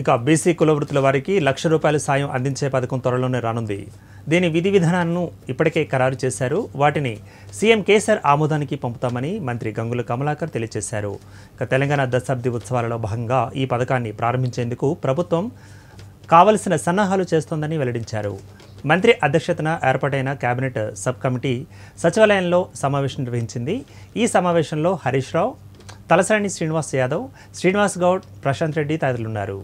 ఇక బీసీ కులవృత్తుల వారికి లక్ష రూపాయల సాయం అందించే పథకం త్వరలోనే రానుంది దీని విధి విధానాలను ఇప్పటికే ఖరారు చేశారు వాటిని సీఎం కేసీఆర్ ఆమోదానికి పంపుతామని మంత్రి గంగుల కమలాకర్ తెలియజేశారు ఇక తెలంగాణ దశాబ్ది ఉత్సవాలలో భాగంగా ఈ పథకాన్ని ప్రారంభించేందుకు ప్రభుత్వం కావలసిన సన్నాహాలు చేస్తోందని వెల్లడించారు మంత్రి అధ్యక్షతన ఏర్పాటైన కేబినెట్ సబ్ కమిటీ సచివాలయంలో సమావేశం నిర్వహించింది ఈ సమావేశంలో హరీష్ రావు తలసాని శ్రీనివాస్ యాదవ్ శ్రీనివాస్ గౌడ్ ప్రశాంత్ రెడ్డి తదితరులున్నారు